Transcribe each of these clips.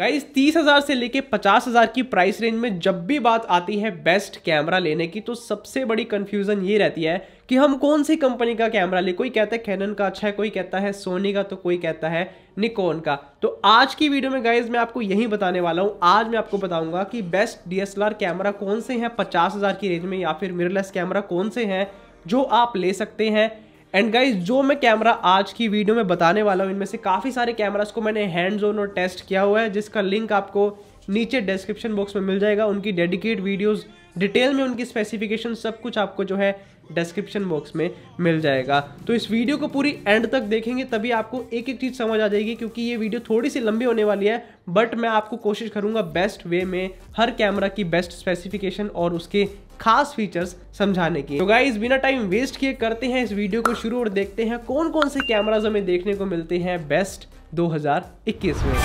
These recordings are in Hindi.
गाइज तीस हज़ार से लेके पचास हज़ार की प्राइस रेंज में जब भी बात आती है बेस्ट कैमरा लेने की तो सबसे बड़ी कन्फ्यूज़न ये रहती है कि हम कौन सी कंपनी का कैमरा ले कोई कहता है कैनन का अच्छा है कोई कहता है सोनी का तो कोई कहता है निकोन का तो आज की वीडियो में गाइज मैं आपको यही बताने वाला हूँ आज मैं आपको बताऊंगा कि बेस्ट डी कैमरा कौन से हैं पचास हज़ार की रेंज में या फिर मिररलेस कैमरा कौन से हैं जो आप ले सकते हैं एंड गाइज जो मैं कैमरा आज की वीडियो में बताने वाला हूँ इनमें से काफ़ी सारे कैमराज को मैंने हैंड जोन और टेस्ट किया हुआ है जिसका लिंक आपको नीचे डिस्क्रिप्शन बॉक्स में मिल जाएगा उनकी डेडिकेट वीडियोस डिटेल में उनकी स्पेसिफिकेशन सब कुछ आपको जो है डिस्क्रिप्शन बॉक्स में मिल जाएगा तो इस वीडियो को पूरी एंड तक देखेंगे तभी आपको एक एक चीज़ समझ आ जाएगी क्योंकि ये वीडियो थोड़ी सी लंबी होने वाली है बट मैं आपको कोशिश करूंगा बेस्ट वे में हर कैमरा की बेस्ट स्पेसिफिकेशन और उसके खास फीचर्स समझाने की तो गाइज बिना टाइम वेस्ट किए करते हैं इस वीडियो को शुरू और देखते हैं कौन कौन से कैमराज हमें देखने को मिलते हैं बेस्ट 2021 में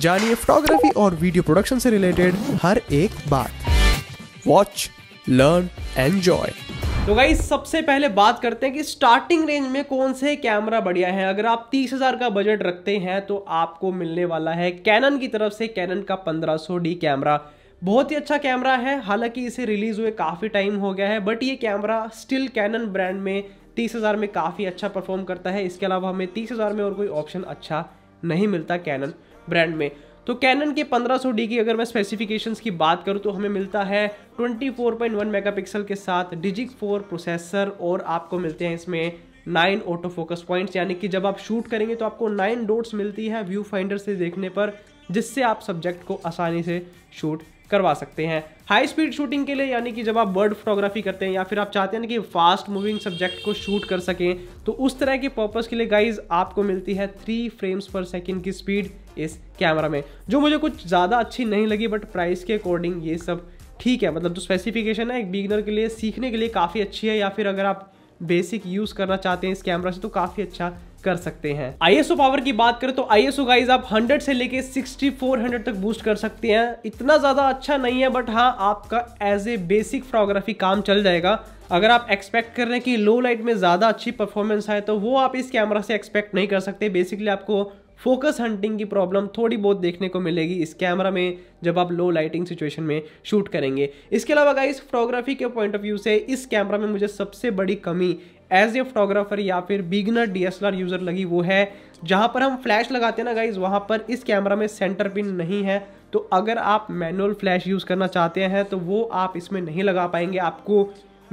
जानिए फोटोग्राफी और वीडियो प्रोडक्शन से रिलेटेड हर एक बात वॉच लर्न एंजॉय तो गाई सबसे पहले बात करते हैं कि स्टार्टिंग रेंज में कौन से कैमरा बढ़िया है अगर आप तीस हज़ार का बजट रखते हैं तो आपको मिलने वाला है कैनन की तरफ से कैनन का 1500D कैमरा बहुत ही अच्छा कैमरा है हालांकि इसे रिलीज़ हुए काफ़ी टाइम हो गया है बट ये कैमरा स्टिल कैनन ब्रांड में तीस हज़ार में काफ़ी अच्छा परफॉर्म करता है इसके अलावा हमें तीस हज़ार में और कोई ऑप्शन अच्छा नहीं मिलता कैनन ब्रांड में तो कैनन के 1500 डी की अगर मैं स्पेसिफिकेशंस की बात करूं तो हमें मिलता है 24.1 मेगापिक्सल के साथ डिजिक फोर प्रोसेसर और आपको मिलते हैं इसमें नाइन ऑटो फोकस पॉइंट्स यानी कि जब आप शूट करेंगे तो आपको नाइन डोट्स मिलती है व्यू फाइंडर से देखने पर जिससे आप सब्जेक्ट को आसानी से शूट करवा सकते हैं हाई स्पीड शूटिंग के लिए यानी कि जब आप बर्ड फोटोग्राफी करते हैं या फिर आप चाहते हैं कि फास्ट मूविंग सब्जेक्ट को शूट कर सकें तो उस तरह के पर्पज़ के लिए गाइज आपको मिलती है थ्री फ्रेम्स पर सेकेंड की स्पीड इस कैमरा में जो मुझे कुछ ज़्यादा अच्छी नहीं लगी बट प्राइस के अकॉर्डिंग ये सब ठीक है मतलब जो स्पेसिफिकेशन है एक बिगनर के लिए सीखने के लिए काफ़ी अच्छी है या फिर अगर आप बेसिक यूज़ करना चाहते हैं इस कैमरा से तो काफ़ी अच्छा कर सकते हैं आईएसओ पावर की बात करें तो आईएसओ गाइस आप 100 से लेके 6400 तक बूस्ट कर सकते हैं इतना ज़्यादा अच्छा नहीं है बट हाँ आपका एज ए बेसिक फोटोग्राफी काम चल जाएगा अगर आप एक्सपेक्ट कर रहे हैं कि लो लाइट में ज़्यादा अच्छी परफॉर्मेंस आए तो वो आप इस कैमरा से एक्सपेक्ट नहीं कर सकते बेसिकली आपको फोकस हंटिंग की प्रॉब्लम थोड़ी बहुत देखने को मिलेगी इस कैमरा में जब आप लो लाइटिंग सिचुएशन में शूट करेंगे इसके अलावा गाइस फोटोग्राफी के पॉइंट ऑफ व्यू से इस कैमरा में मुझे सबसे बड़ी कमी एज ए फोटोग्राफर या फिर बिगनर डीएसएलआर यूज़र लगी वो है जहाँ पर हम फ्लैश लगाते हैं ना गाइज वहाँ पर इस कैमरा में सेंटर पिन नहीं है तो अगर आप मैनुअल फ्लैश यूज़ करना चाहते हैं तो वो आप इसमें नहीं लगा पाएंगे आपको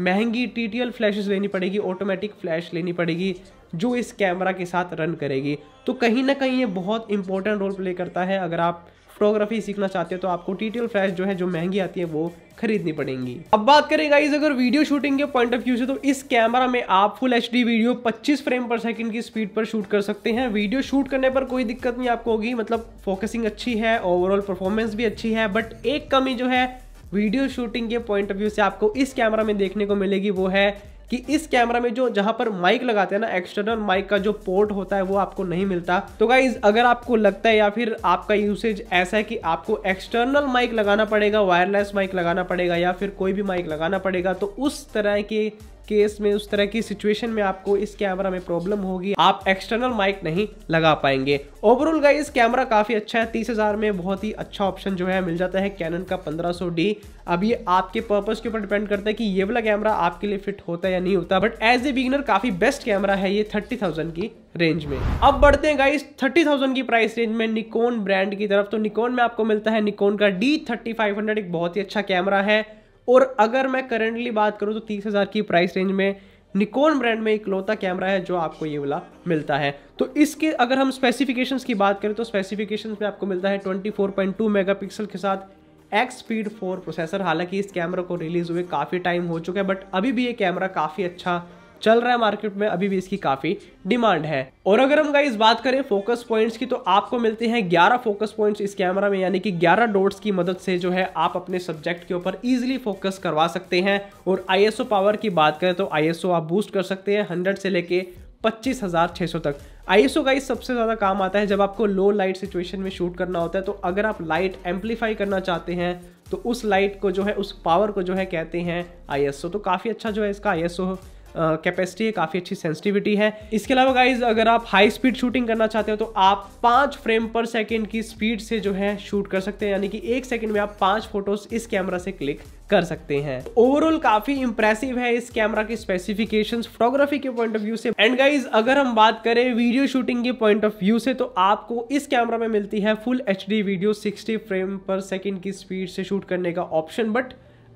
महंगी टी टी एल लेनी पड़ेगी ऑटोमेटिक फ्लैश लेनी पड़ेगी जो इस कैमरा के साथ रन करेगी तो कहीं ना कहीं ये बहुत इंपॉर्टेंट रोल प्ले करता है अगर आप फोटोग्राफी सीखना चाहते हो तो आपको टी टी एल फ्लैश जो है जो महंगी आती है वो खरीदनी पड़ेंगी अब बात करें गाइज अगर वीडियो शूटिंग के पॉइंट ऑफ व्यू से तो इस कैमरा में आप full H video 25 frame per second की स्पीड पर शूट कर सकते हैं वीडियो शूट करने पर कोई दिक्कत नहीं आपको होगी मतलब फोकसिंग अच्छी है ओवरऑल परफॉर्मेंस भी अच्छी है बट एक कमी जो है वीडियो शूटिंग के पॉइंट ऑफ व्यू से आपको इस कैमरा में देखने को मिलेगी वो है कि इस कैमरा में जो जहां पर माइक लगाते हैं ना एक्सटर्नल माइक का जो पोर्ट होता है वो आपको नहीं मिलता तो गाइज अगर आपको लगता है या फिर आपका यूसेज ऐसा है कि आपको एक्सटर्नल माइक लगाना पड़ेगा वायरलेस माइक लगाना पड़ेगा या फिर कोई भी माइक लगाना पड़ेगा तो उस तरह के केस में उस तरह की सिचुएशन में आपको इस कैमरा में प्रॉब्लम होगी आप एक्सटर्नल माइक नहीं लगा पाएंगे ओवरऑल का इस कैमरा काफ़ी अच्छा है तीस हज़ार में बहुत ही अच्छा ऑप्शन जो है मिल जाता है कैनन का पंद्रह सौ डी अब ये आपके पर्पज़ के ऊपर डिपेंड करता है कि ये वाला कैमरा आपके लिए फिट होता है या नहीं होता बट एज ए बिगिनर काफ़ी बेस्ट कैमरा है ये थर्टी थाउजेंड की रेंज में अब बढ़ते हैं गाइस 30,000 की प्राइस रेंज में निकोन ब्रांड की तरफ तो निकोन में आपको मिलता है निकोन का D3500 एक बहुत ही अच्छा कैमरा है और अगर मैं करेंटली बात करूँ तो तीस हज़ार की प्राइस रेंज में निकोन ब्रांड में इकलौता कैमरा है जो आपको ये वाला मिलता है तो इसके अगर हम स्पेसिफिकेशंस की बात करें तो स्पेसिफिकेशंस में आपको मिलता है 24.2 मेगापिक्सल के साथ एक्स स्पीड फोर प्रोसेसर हालांकि इस कैमरा को रिलीज़ हुए काफ़ी टाइम हो चुका है बट अभी भी ये कैमरा काफ़ी अच्छा चल रहा है मार्केट में अभी भी इसकी काफी डिमांड है और अगर हम गाइस बात करें फोकस पॉइंट्स की तो आपको मिलते हैं 11 फोकस पॉइंट्स इस कैमरा में यानी कि 11 डॉट्स की मदद से जो है आप अपने सब्जेक्ट के ऊपर इजीली फोकस करवा सकते हैं और आईएसओ पावर की बात करें तो आईएसओ आप बूस्ट कर सकते हैं हंड्रेड से लेके पच्चीस हज़ार सौ तक आईएसओ का सबसे ज़्यादा काम आता है जब आपको लो लाइट सिचुएशन में शूट करना होता है तो अगर आप लाइट एम्पलीफाई करना चाहते हैं तो उस लाइट को जो है उस पावर को जो है कहते हैं आईएसओ तो काफ़ी अच्छा जो है इसका आईएसओ कैपेसिटी है काफ़ी अच्छी सेंसिटिविटी है इसके अलावा गाइज अगर आप हाई स्पीड शूटिंग करना चाहते हो तो आप पाँच फ्रेम पर सेकेंड की स्पीड से जो है शूट कर सकते हैं यानी कि एक सेकेंड में आप पाँच फोटोज इस कैमरा से क्लिक कर सकते हैं ओवरऑल काफी इंप्रेसिव है इस कैमरा की स्पेसिफिकेशंस फोटोग्राफी के पॉइंट ऑफ व्यू से एंड गाइज अगर हम बात करें वीडियो शूटिंग के पॉइंट ऑफ व्यू से तो आपको इस कैमरा में मिलती है full H video 60 frame per second की स्पीड से शूट करने का ऑप्शन बट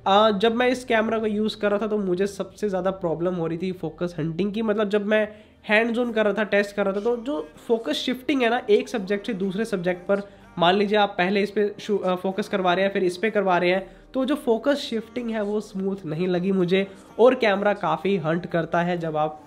जब मैं इस कैमरा को यूज़ कर रहा था तो मुझे सबसे ज़्यादा प्रॉब्लम हो रही थी फोकस हंटिंग की मतलब जब मैं हैंड जोन कर रहा था टेस्ट कर रहा था तो जो फोकस शिफ्टिंग है ना एक सब्जेक्ट से दूसरे सब्जेक्ट पर मान लीजिए आप पहले इस पर फोकस करवा रहे हैं फिर इस पर करवा रहे हैं तो जो फोकस शिफ्टिंग है वो स्मूथ नहीं लगी मुझे और कैमरा काफ़ी हंट करता है जब आप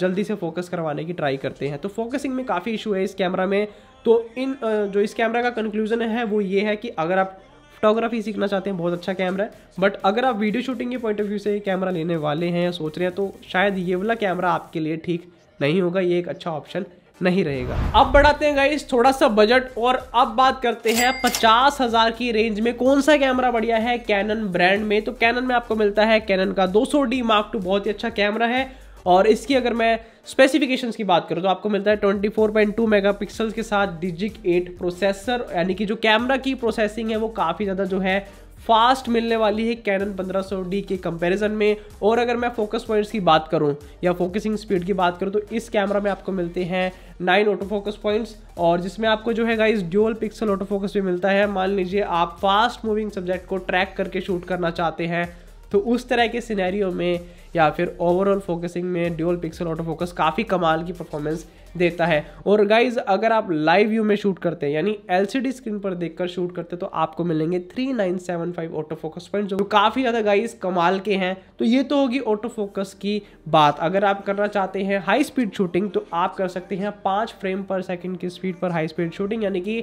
जल्दी से फोकस करवाने की ट्राई करते हैं तो फोकसिंग में काफ़ी इशू है इस कैमरा में तो इन जो इस कैमरा का कंक्लूजन है वो ये है कि अगर आप फोटोग्राफी सीखना चाहते हैं बहुत अच्छा कैमरा है बट अगर आप वीडियो शूटिंग के पॉइंट ऑफ व्यू से कैमरा लेने वाले हैं या सोच रहे हैं तो शायद ये वाला कैमरा आपके लिए ठीक नहीं होगा ये एक अच्छा ऑप्शन नहीं रहेगा अब बढ़ाते हैं गाइस थोड़ा सा बजट और अब बात करते हैं पचास हजार की रेंज में कौन सा कैमरा बढ़िया है कैनन ब्रांड में तो कैनन में आपको मिलता है कैनन का सौ डी मार्क टू बहुत ही अच्छा कैमरा है और इसकी अगर मैं स्पेसिफिकेशंस की बात करूँ तो आपको मिलता है 24.2 मेगापिक्सल के साथ डिजिक 8 प्रोसेसर यानी कि जो कैमरा की प्रोसेसिंग है वो काफ़ी ज़्यादा जो है फास्ट मिलने वाली है कैनन 1500D के कंपैरिजन में और अगर मैं फोकस पॉइंट्स की बात करूं या फोकसिंग स्पीड की बात करूं तो इस कैमरा में आपको मिलते हैं नाइन ऑटो फोकस पॉइंट्स और जिसमें आपको जो है guys dual pixel auto focus भी मिलता है मान लीजिए आप फास्ट मूविंग सब्जेक्ट को ट्रैक करके शूट करना चाहते हैं तो उस तरह के सिनेरियो में या फिर ओवरऑल फोकसिंग में ड्यूअल पिक्सल ऑटो फोकस काफ़ी कमाल की परफॉर्मेंस देता है और गाइज अगर आप लाइव व्यू में शूट करते हैं यानी एल स्क्रीन पर देखकर शूट करते हैं तो आपको मिलेंगे three nine seven five auto focus point जो काफ़ी ज़्यादा गाइज कमाल के हैं तो ये तो होगी ऑटो फोकस की बात अगर आप करना चाहते हैं हाई स्पीड शूटिंग तो आप कर सकते हैं पाँच फ्रेम पर सेकेंड की स्पीड पर हाई स्पीड शूटिंग यानी कि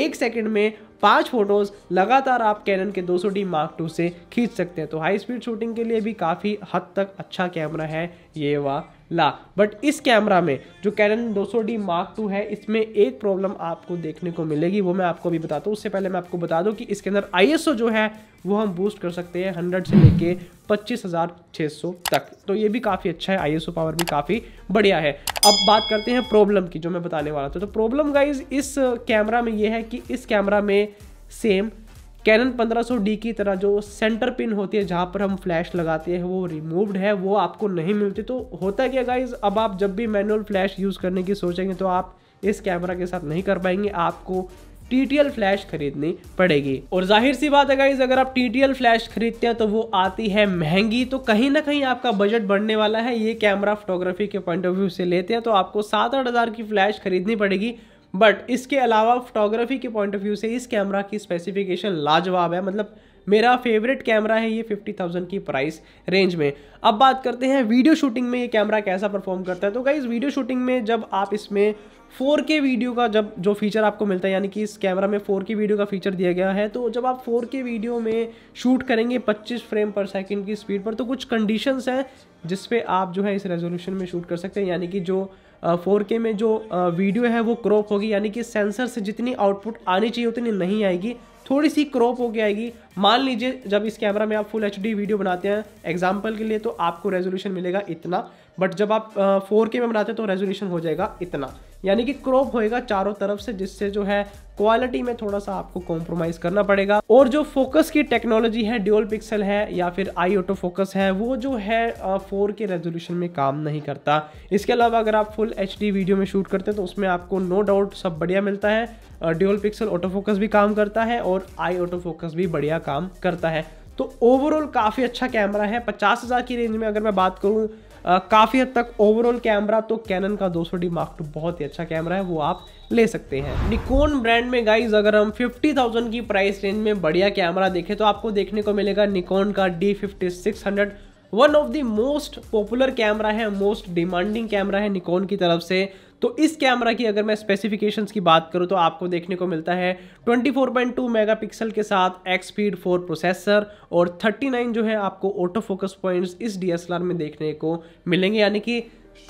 एक सेकेंड में पाँच फोटोज़ लगातार आप कैनन के 200D डी मार्क टू से खींच सकते हैं तो हाई स्पीड शूटिंग के लिए भी काफ़ी हद तक अच्छा कैमरा है ये वा ला बट इस कैमरा में जो कैनन 200 डी मार्क टू है इसमें एक प्रॉब्लम आपको देखने को मिलेगी वो मैं आपको अभी बताता हूँ उससे पहले मैं आपको बता दूँ कि इसके अंदर आई जो है वो हम बूस्ट कर सकते हैं हंड्रेड से लेके पच्चीस हज़ार छः सौ तक तो ये भी काफ़ी अच्छा है आई पावर भी काफ़ी बढ़िया है अब बात करते हैं प्रॉब्लम की जो मैं बताने वाला था तो प्रॉब्लम गाइज इस कैमरा में ये है कि इस कैमरा में सेम कैनन 1500D की तरह जो सेंटर पिन होती है जहाँ पर हम फ्लैश लगाते हैं वो रिमूव्ड है वो आपको नहीं मिलती तो होता क्या गाइज अब आप जब भी मैनुअल फ्लैश यूज़ करने की सोचेंगे तो आप इस कैमरा के साथ नहीं कर पाएंगे आपको टी फ्लैश खरीदनी पड़ेगी और जाहिर सी बात है गाइज अगर आप टी फ्लैश खरीदते हैं तो वो आती है महंगी तो कहीं ना कहीं आपका बजट बढ़ने वाला है ये कैमरा फोटोग्राफी के पॉइंट ऑफ व्यू से लेते हैं तो आपको सात आठ हज़ार की फ्लैश खरीदनी पड़ेगी बट इसके अलावा फोटोग्राफी के पॉइंट ऑफ व्यू से इस कैमरा की स्पेसिफिकेशन लाजवाब है मतलब मेरा फेवरेट कैमरा है ये फिफ्टी थाउजेंड की प्राइस रेंज में अब बात करते हैं वीडियो शूटिंग में ये कैमरा कैसा परफॉर्म करता है तो गाइज वीडियो शूटिंग में जब आप इसमें 4K वीडियो का जब जो फीचर आपको मिलता है यानी कि इस कैमरा में 4K वीडियो का फीचर दिया गया है तो जब आप 4K वीडियो में शूट करेंगे 25 फ्रेम पर सेकंड की स्पीड पर तो कुछ कंडीशंस हैं जिस पे आप जो है इस रेजोल्यूशन में शूट कर सकते हैं यानी कि जो फोर के में जो वीडियो है वो क्रॉप होगी यानी कि सेंसर से जितनी आउटपुट आनी चाहिए उतनी नहीं आएगी थोड़ी सी क्रॉप होके आएगी मान लीजिए जब इस कैमरा में आप फुल एच वीडियो बनाते हैं एग्जाम्पल के लिए तो आपको रेजोल्यूशन मिलेगा इतना बट जब आप फोर के में बनाते हैं तो रेजोल्यूशन हो जाएगा इतना यानी कि क्रॉप होएगा चारों तरफ से जिससे जो है क्वालिटी में थोड़ा सा आपको कॉम्प्रोमाइज करना पड़ेगा और जो फोकस की टेक्नोलॉजी है ड्यूल पिक्सल है या फिर आई ऑटो फोकस है वो जो है फोर के रेजोल्यूशन में काम नहीं करता इसके अलावा अगर आप फुल एच वीडियो में शूट करते हैं तो उसमें आपको नो डाउट सब बढ़िया मिलता है ड्यूल पिक्सल ऑटो फोकस भी काम करता है और आई ऑटो फोकस भी बढ़िया काम करता है तो ओवरऑल काफ़ी अच्छा कैमरा है पचास हज़ार की रेंज में अगर मैं बात करूँ काफ़ी हद तक ओवरऑल कैमरा तो कैनन का 200 डी मार्क टू बहुत ही अच्छा कैमरा है वो आप ले सकते हैं निकोन ब्रांड में गाइज अगर हम 50,000 की प्राइस रेंज में बढ़िया कैमरा देखें तो आपको देखने को मिलेगा निकोन का D fifty one of the most popular camera है मोस्ट डिमांडिंग कैमरा है निकोन की तरफ से तो इस कैमरा की अगर मैं स्पेसिफिकेशंस की बात करूं तो आपको देखने को मिलता है 24.2 मेगापिक्सल के साथ एक्सपीड फोर प्रोसेसर और 39 जो है आपको ऑटो फोकस पॉइंट्स इस डी में देखने को मिलेंगे यानी कि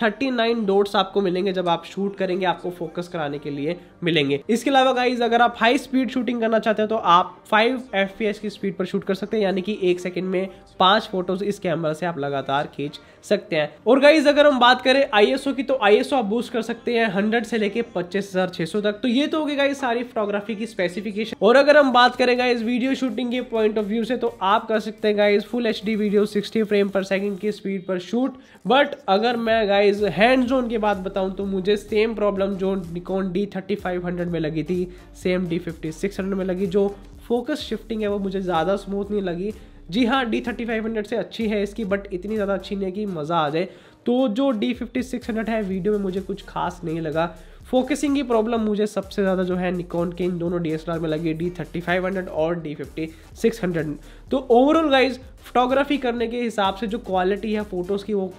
थर्टी नाइन डोट्स आपको मिलेंगे जब आप शूट करेंगे आपको फोकस कराने के लिए मिलेंगे इसके अलावा गाइज अगर आप हाई स्पीड शूटिंग करना चाहते हैं तो आप फाइव एफ की स्पीड पर शूट कर सकते हैं यानी कि एक सेकंड में पांच फोटोज इस कैमरा से आप लगातार खींच सकते हैं और गाइज अगर हम बात करें आई की तो आई आप बूस्ट कर सकते हैं हंड्रेड से लेके पच्चीस तक तो ये तो होगी गाइज सारी फोटोग्राफी की स्पेसिफिकेशन और अगर हम बात करें गाइज वीडियो शूटिंग के पॉइंट ऑफ व्यू से तो आप कर सकते हैं guys full H video sixty frame per second की स्पीड पर शूट बट अगर मैं गाइस हैंड जोन की बात बताऊं तो मुझे सेम प्रॉब्लम जो Nikon D thirty five hundred में लगी थी same D fifty six hundred में लगी जो फोकस शिफ्टिंग है वो मुझे ज़्यादा स्मूथ नहीं लगी जी हाँ डी थर्टी फाइव हंड्रेड से अच्छी है इसकी बट इतनी ज़्यादा अच्छी नहीं है कि मज़ा आ जाए तो जो डी फिफ्टी सिक्स हंड्रेड है वीडियो में मुझे कुछ खास नहीं लगा फोकसिंग की प्रॉब्लम मुझे सबसे ज़्यादा जो है निकॉन के इन दोनों डी में लगी डी थर्टी फाइव हंड्रेड और डी फिफ्टी सिक्स हंड्रेड तो ओवरऑल गाइज फोटोग्राफी करने के हिसाब से जो क्वालिटी है फ़ोटोज़ की वो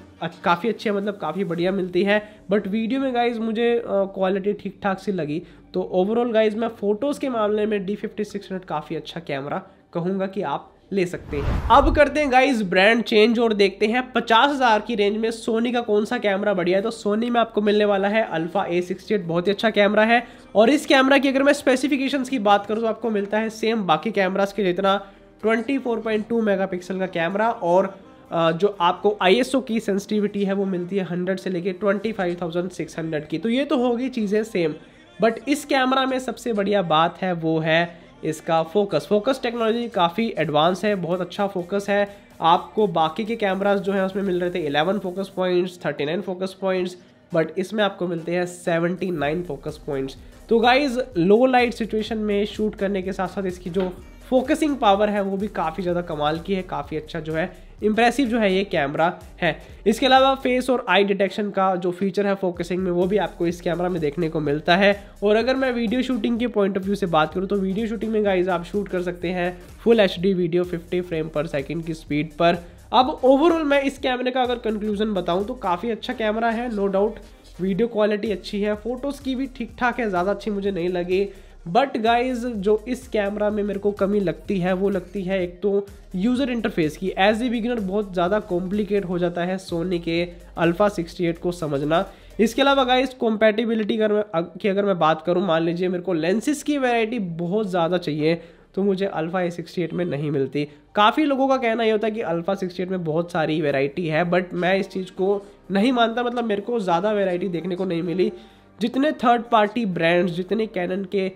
काफ़ी अच्छी है मतलब काफ़ी बढ़िया मिलती है बट वीडियो में गाइज मुझे क्वालिटी ठीक ठाक सी लगी तो ओवरऑल गाइज मैं फ़ोटोज़ के मामले में डी फिफ्टी सिक्स हंड्रेड काफ़ी अच्छा कैमरा कहूँगा कि आप ले सकते हैं अब करते हैं गाइज ब्रांड चेंज और देखते हैं पचास हज़ार की रेंज में सोनी का कौन सा कैमरा बढ़िया है तो सोनी में आपको मिलने वाला है अल्फा ए सिक्सटी एट बहुत ही अच्छा कैमरा है और इस कैमरा की अगर मैं स्पेसिफिकेशंस की बात करूँ तो आपको मिलता है सेम बाकी कैमरास के जितना 24.2 मेगापिक्सल का कैमरा और जो आपको आईएसओ की सेंसिटिविटी है वो मिलती है 100 से लेके 25,600 की तो ये तो होगी चीज़ें सेम बट इस कैमरा में सबसे बढ़िया बात है वो है इसका फोकस फोकस टेक्नोलॉजी काफ़ी एडवांस है बहुत अच्छा फोकस है आपको बाकी के कैमराज जो हैं उसमें मिल रहे थे 11 focus points 39 focus points but इसमें आपको मिलते हैं 79 फोकस पॉइंट्स तो गाइज लो लाइट सिचुएशन में शूट करने के साथ साथ इसकी जो फोकसिंग पावर है वो भी काफ़ी ज़्यादा कमाल की है काफ़ी अच्छा जो है इम्प्रेसिव जो है ये कैमरा है इसके अलावा फेस और आई डिटेक्शन का जो फीचर है फोकसिंग में वो भी आपको इस कैमरा में देखने को मिलता है और अगर मैं वीडियो शूटिंग के पॉइंट ऑफ व्यू से बात करूँ तो वीडियो शूटिंग में गाइज आप शूट कर सकते हैं full H video fifty frame per second की स्पीड पर अब ओवरऑल मैं इस कैमरे का अगर कंक्लूजन बताऊँ तो काफ़ी अच्छा कैमरा है नो डाउट वीडियो क्वालिटी अच्छी है फोटोज़ की भी ठीक ठाक है ज़्यादा अच्छी मुझे नहीं लगी बट गाइज जो इस कैमरा में मेरे को कमी लगती है वो लगती है एक तो यूज़र इंटरफेस की एज ए बिगिनर बहुत ज़्यादा कॉम्प्लिकेट हो जाता है सोनी के अल्फ़ा 68 को समझना इसके अलावा गाइज कॉम्पैटिबिलिटी अगर की अगर मैं बात करूँ मान लीजिए मेरे को लेंसेज की वैरायटी बहुत ज़्यादा चाहिए तो मुझे अल्फ़ा ए सिक्सटी एट में नहीं मिलती काफ़ी लोगों का कहना ये होता है कि अल्फ़ा सिक्सटी एट में बहुत सारी वेराइटी है बट मैं इस चीज़ को नहीं मानता मतलब मेरे को ज़्यादा वेराइटी देखने को नहीं मिली जितने थर्ड पार्टी ब्रांड्स जितने कैनन के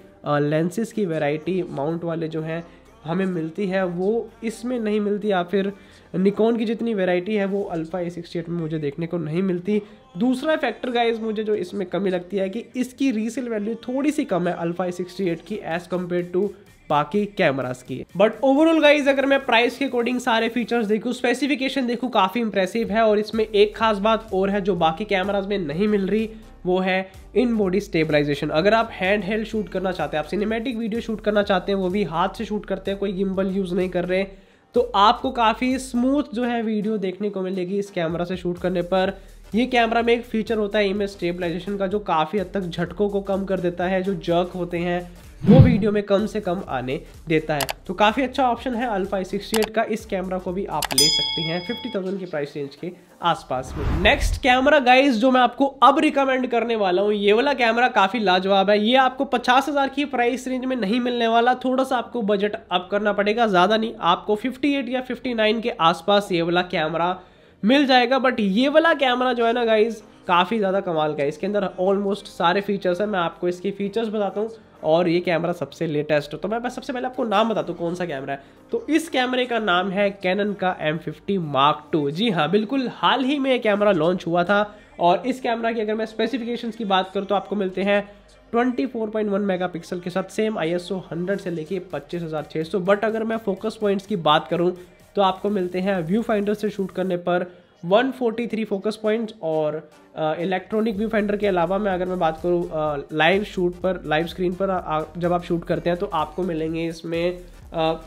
लेंसेज की वैरायटी माउंट वाले जो हैं हमें मिलती है वो इसमें नहीं मिलती या फिर निकॉन की जितनी वैरायटी है वो अल्फ़ा ए सिक्सटी एट में मुझे देखने को नहीं मिलती दूसरा फैक्टर गाइज मुझे जो इसमें कमी लगती है कि इसकी रीसेल वैल्यू थोड़ी सी कम है अल्फ़ा ए सिक्सटी एट की एज़ कम्पेयर टू बाकी कैमरास की बट ओवरऑल गाइज अगर मैं प्राइस के अकॉर्डिंग सारे फीचर्स देखूँ स्पेसिफिकेशन देखूँ काफ़ी इंप्रेसिव है और इसमें एक खास बात और है जो बाकी कैमराज में नहीं मिल रही वो है इन बॉडी स्टेबलाइजेशन अगर आप हैंड हेल्ड शूट करना चाहते हैं आप सिनेमेटिक वीडियो शूट करना चाहते हैं वो भी हाथ से शूट करते हैं कोई गिम्बल यूज़ नहीं कर रहे तो आपको काफ़ी स्मूथ जो है वीडियो देखने को मिलेगी इस कैमरा से शूट करने पर ये कैमरा में एक फीचर होता है इमेज स्टेबलाइजेशन का जो काफ़ी हद तक झटकों को कम कर देता है जो जर्क होते हैं वो वीडियो में कम से कम आने देता है तो काफ़ी अच्छा ऑप्शन है अल्फा सिक्सटी एट का इस कैमरा को भी आप ले सकते हैं फिफ्टी थाउजेंड की प्राइस रेंज के आसपास में नेक्स्ट कैमरा गाइस जो मैं आपको अब रिकमेंड करने वाला हूँ ये वाला कैमरा काफ़ी लाजवाब है ये आपको पचास हज़ार की प्राइस रेंज में नहीं मिलने वाला थोड़ा सा आपको बजट अप करना पड़ेगा ज़्यादा नहीं आपको फिफ्टी एट या फिफ्टी नाइन के आसपास ये वाला कैमरा मिल जाएगा बट ये वाला कैमरा जो है ना गाइज़ काफ़ी ज़्यादा कमाल का है इसके अंदर ऑलमोस्ट सारे फीचर्स हैं मैं आपको इसके फीचर्स बताता हूँ और ये कैमरा सबसे लेटेस्ट तो मैं सबसे पहले आपको नाम बता दूँ कौन सा कैमरा है तो इस कैमरे का नाम है कैनन का एम फिफ्टी मार्क टू जी हाँ बिल्कुल हाल ही में ये कैमरा लॉन्च हुआ था और इस कैमरा की अगर मैं स्पेसिफिकेशंस की बात करूँ तो आपको मिलते हैं 24.1 मेगापिक्सल के साथ सेम आई एस से लेके पच्चीस बट अगर मैं फोकस पॉइंट्स की बात करूँ तो आपको मिलते हैं व्यू फाइंडर से शूट करने पर 143 फोकस पॉइंट्स और इलेक्ट्रॉनिक व्यू फेंडर के अलावा मैं अगर मैं बात करूँ लाइव uh, शूट पर लाइव स्क्रीन पर आ, जब आप शूट करते हैं तो आपको मिलेंगे इसमें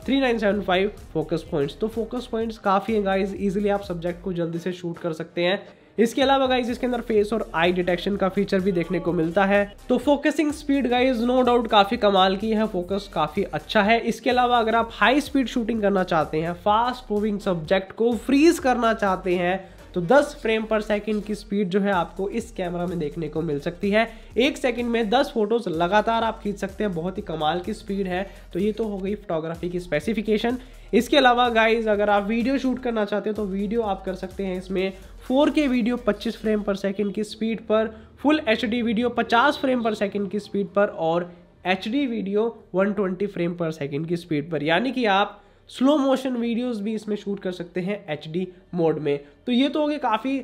three nine seven five focus points तो फोकस पॉइंट्स काफ़ी हैं गाइस इजीली आप सब्जेक्ट को जल्दी से शूट कर सकते हैं इसके अलावा गाइज इसके अंदर फेस और आई डिटेक्शन का फीचर भी देखने को मिलता है तो focusing speed guys no doubt काफी कमाल की है फोकस काफी अच्छा है इसके अलावा अगर आप हाई स्पीड शूटिंग करना चाहते हैं फास्ट मूविंग सब्जेक्ट को फ्रीज करना चाहते हैं तो 10 फ्रेम पर सेकंड की स्पीड जो है आपको इस कैमरा में देखने को मिल सकती है एक सेकंड में 10 फोटोज लगातार आप खींच सकते हैं बहुत ही कमाल की स्पीड है तो ये तो हो गई फोटोग्राफी की स्पेसिफिकेशन इसके अलावा गाइज अगर आप वीडियो शूट करना चाहते हो तो वीडियो आप कर सकते हैं इसमें 4K video 25 frame per second की स्पीड पर full H video 50 frame per second की स्पीड पर और H video 120 frame per second की स्पीड पर यानी कि आप स्लो मोशन वीडियोस भी इसमें शूट कर सकते हैं एच मोड में तो ये तो हो गए काफ़ी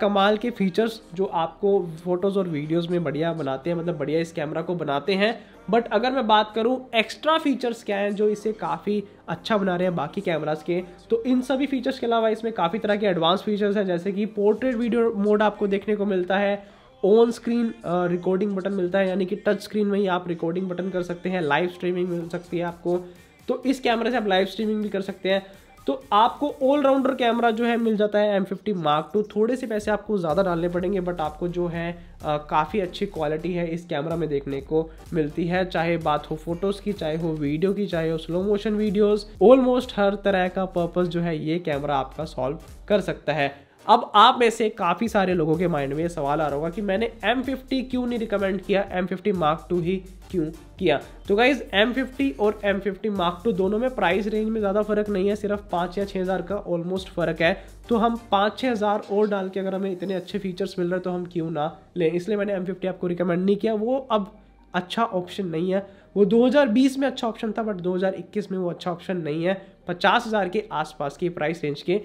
कमाल के फीचर्स जो आपको फ़ोटोज़ और वीडियोज़ में बढ़िया बनाते हैं मतलब बढ़िया इस कैमरा को बनाते हैं बट अगर मैं बात करूँ एक्स्ट्रा फीचर्स क्या हैं जो इसे काफ़ी अच्छा बना रहे हैं बाकी कैमरास के तो इन सभी फीचर्स के अलावा इसमें काफ़ी तरह के एडवांस फीचर्स हैं जैसे कि पोर्ट्रेट वीडियो मोड आपको देखने को मिलता है ऑन स्क्रीन रिकॉर्डिंग बटन मिलता है यानी कि टच स्क्रीन में ही आप रिकॉर्डिंग बटन कर सकते हैं लाइव स्ट्रीमिंग मिल सकती है आपको तो इस कैमरे से आप लाइव स्ट्रीमिंग भी कर सकते हैं तो आपको ऑलराउंडर कैमरा जो है मिल जाता है एम फिफ्टी मार्क टू थोड़े से पैसे आपको ज़्यादा डालने पड़ेंगे बट आपको जो है काफ़ी अच्छी क्वालिटी है इस कैमरा में देखने को मिलती है चाहे बात हो फोटोज़ की चाहे हो वीडियो की चाहे हो स्लो मोशन वीडियोज़ ऑलमोस्ट हर तरह का पर्पज़ जो है ये कैमरा आपका सॉल्व कर सकता है अब आप में से काफ़ी सारे लोगों के माइंड में ये सवाल आ रहा होगा कि मैंने एम फिफ्टी क्यों नहीं रिकमेंड किया एम फिफ्टी मार्क टू ही क्यों किया तो गाइज एम फिफ्टी और एम फिफ्टी मार्क टू दोनों में प्राइस रेंज में ज़्यादा फर्क नहीं है सिर्फ पाँच या छः हज़ार का ऑलमोस्ट फ़र्क है तो हम पाँच छः हज़ार और डाल के अगर हमें इतने अच्छे फीचर्स मिल रहे तो हम क्यों ना लें इसलिए मैंने एम फिफ्टी आपको रिकमेंड नहीं किया वो अब अच्छा ऑप्शन नहीं है वो 2020 में अच्छा ऑप्शन था बट 2021 में वो अच्छा ऑप्शन नहीं है पचास हज़ार के आसपास की प्राइस रेंज के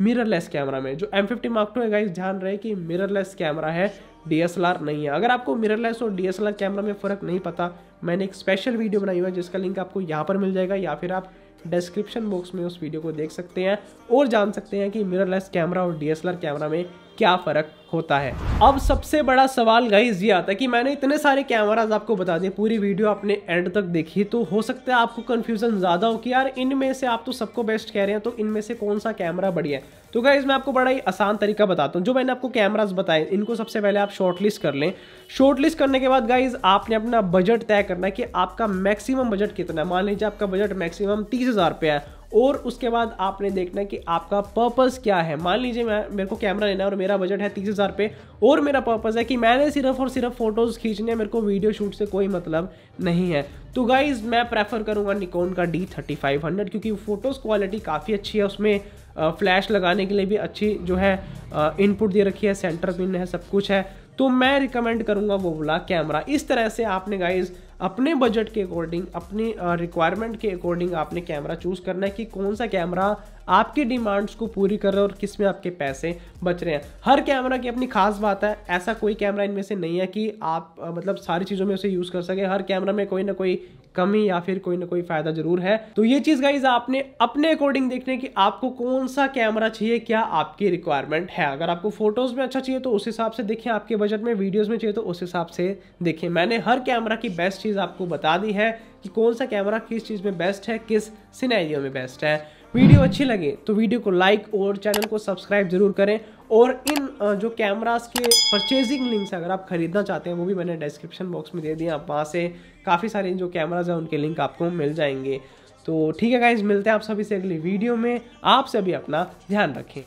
मिररलेस कैमरा में जो एम फिफ्टी मार्क टू है गाइज ध्यान रहे कि मिररलेस कैमरा है डीएसएलआर नहीं है अगर आपको मिररलेस और डीएसएलआर कैमरा में फ़र्क नहीं पता मैंने एक स्पेशल वीडियो बनाई हुआ है जिसका लिंक आपको यहाँ पर मिल जाएगा या फिर आप डिस्क्रिप्शन बॉक्स में उस वीडियो को देख सकते हैं और जान सकते हैं कि मिररलेस कैमरा और डी कैमरा में क्या फ़र्क होता है अब सबसे बड़ा सवाल गाइज ये आता है कि मैंने इतने सारे कैमराज आपको बता दिए पूरी वीडियो आपने एंड तक देखी तो हो सकता है आपको कन्फ्यूजन ज़्यादा हो कि यार इनमें से आप तो सबको बेस्ट कह रहे हैं तो इनमें से कौन सा कैमरा बढ़िया है तो गाइज मैं आपको बड़ा ही आसान तरीका बताता हूँ जो मैंने आपको कैमराज बताए इनको सबसे पहले आप शॉर्ट लिस्ट कर लें शॉर्ट लिस्ट करने के बाद गाइज आपने अपना बजट तय करना है कि आपका मैक्सिमम बजट कितना है मान लीजिए आपका बजट मैक्सिमम तीस हज़ार रुपया है और उसके बाद आपने देखना कि आपका पर्पज़ क्या है मान लीजिए मैं मेरे को कैमरा लेना है और मेरा बजट है तीस हज़ार पे और मेरा पर्पज़ है कि मैंने सिर्फ और सिर्फ फ़ोटोज़ खींचने मेरे को वीडियो शूट से कोई मतलब नहीं है तो गाइज़ मैं प्रेफर करूँगा निकोन का डी थर्टी फाइव हंड्रेड क्योंकि फ़ोटोज़ क्वालिटी काफ़ी अच्छी है उसमें फ्लैश लगाने के लिए भी अच्छी जो है इनपुट दे रखी है सेंटर पिन है सब कुछ है तो मैं रिकमेंड करूँगा वो वाला कैमरा इस तरह से आपने गाइज़ अपने बजट के अकॉर्डिंग अपनी रिक्वायरमेंट के अकॉर्डिंग आपने कैमरा चूज़ करना है कि कौन सा कैमरा आपकी डिमांड्स को पूरी कर रहे हैं और किस में आपके पैसे बच रहे हैं हर कैमरा की अपनी खास बात है ऐसा कोई कैमरा इनमें से नहीं है कि आप मतलब सारी चीज़ों में उसे यूज़ कर सकें हर कैमरा में कोई ना कोई कमी या फिर कोई ना कोई फायदा जरूर है तो ये चीज गाइज आपने अपने अकॉर्डिंग देखने की आपको कौन सा कैमरा चाहिए क्या आपकी रिक्वायरमेंट है अगर आपको फोटोज में अच्छा चाहिए तो उस हिसाब से देखें आपके बजट में वीडियोज में चाहिए तो उस हिसाब से देखें मैंने हर कैमरा की बेस्ट चीज आपको बता दी है कि कौन सा कैमरा किस चीज में बेस्ट है किस सिनेरियो में बेस्ट है वीडियो अच्छी लगे तो वीडियो को लाइक और चैनल को सब्सक्राइब जरूर करें और इन जो कैमरास के परचेजिंग लिंक्स अगर आप खरीदना चाहते हैं वो भी मैंने डिस्क्रिप्शन बॉक्स में दे दिया आप वहाँ से काफ़ी सारे जो कैमराज हैं उनके लिंक आपको मिल जाएंगे तो ठीक है गाइज मिलते हैं आप सभी से अगली वीडियो में आप सभी अपना ध्यान रखें